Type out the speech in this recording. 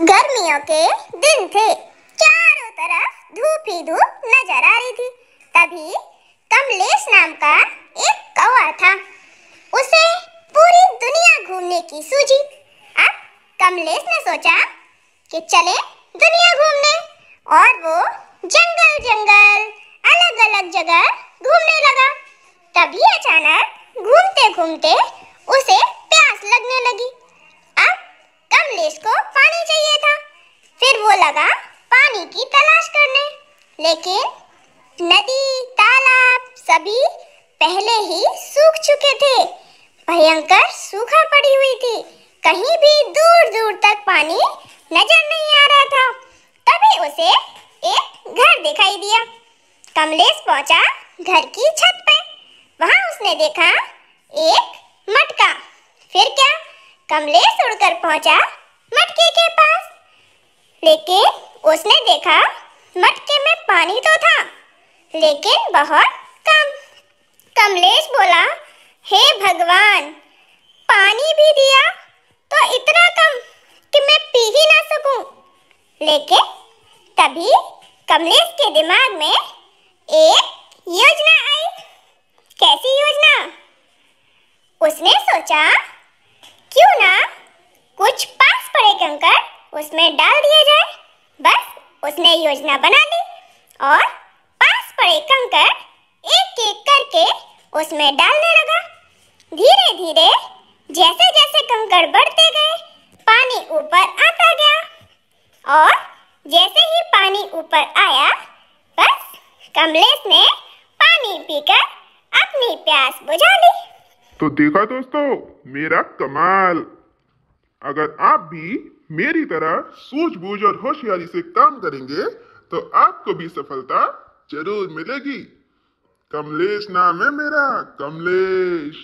गर्मियों के दिन थे चारों तरफ धूप ही धूप नजर आ रही थी तभी कमलेश नाम का एक कौआ था उसे पूरी दुनिया घूमने की सूझी अब कमलेश ने सोचा कि चले दुनिया घूमने और वो जंगल जंगल अलग अलग जगह घूमने लगा तभी अचानक घूमते घूमते उसे प्यास लगने लगी पानी की तलाश करने लेकिन नदी तालाब सभी पहले ही सूख चुके थे भयंकर सूखा पड़ी हुई थी कहीं भी दूर दूर तक पानी नजर नहीं आ रहा था तभी उसे एक घर दिखाई दिया कमलेश पहुंचा घर की छत पर वहां उसने देखा एक मटका फिर क्या कमलेश उड़कर पहुंचा मटके के पास लेकिन उसने देखा मटके में पानी तो था लेकिन बहुत कम कमलेश बोला हे भगवान पानी भी दिया तो इतना कम कि मैं पी ही ना सकूं लेकिन तभी कमलेश के दिमाग में एक योजना आई कैसी योजना उसने सोचा क्यों ना कुछ पास पड़े कंकर उसमें डाल दिए उसने योजना बना ली और पास पड़े कंकर एक एक करके उसमें डालने लगा धीरे धीरे जैसे जैसे कंकर बढ़ते गए पानी ऊपर आता गया और जैसे ही पानी ऊपर आया बस कमलेश ने पानी पीकर अपनी प्यास बुझा ली तो देखा दोस्तों मेरा कमाल अगर आप भी मेरी तरह सूझबूझ और होशियारी से काम करेंगे तो आपको भी सफलता जरूर मिलेगी कमलेश नाम है मेरा कमलेश